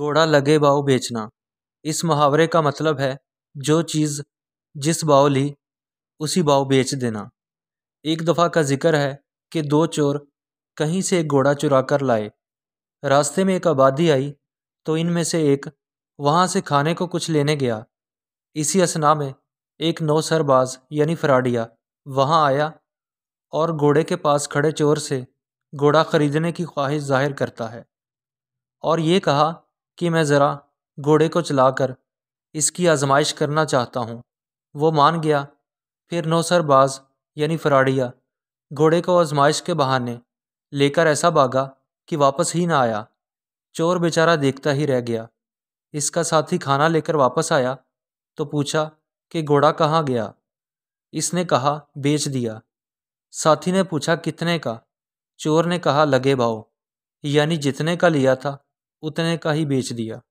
थोड़ा लगे भाव बेचना इस मुहावरे का मतलब है जो चीज़ जिस भाव ली उसी बाव बेच देना एक दफ़ा का जिक्र है कि दो चोर कहीं से एक घोड़ा चुरा कर लाए रास्ते में एक आबादी आई तो इनमें से एक वहाँ से खाने को कुछ लेने गया इसी असना में एक नौसरबाज यानी फराडिया वहाँ आया और घोड़े के पास खड़े चोर से घोड़ा खरीदने की ख्वाहिश जाहिर करता है और ये कहा कि मैं ज़रा घोड़े को चलाकर इसकी आजमाइश करना चाहता हूँ वो मान गया फिर नौसरबाज यानी फराड़िया घोड़े को आजमाइश के बहाने लेकर ऐसा भागा कि वापस ही ना आया चोर बेचारा देखता ही रह गया इसका साथी खाना लेकर वापस आया तो पूछा कि घोड़ा कहाँ गया इसने कहा बेच दिया साथी ने पूछा कितने का चोर ने कहा लगे भाव यानी जितने का लिया था उतने का ही बेच दिया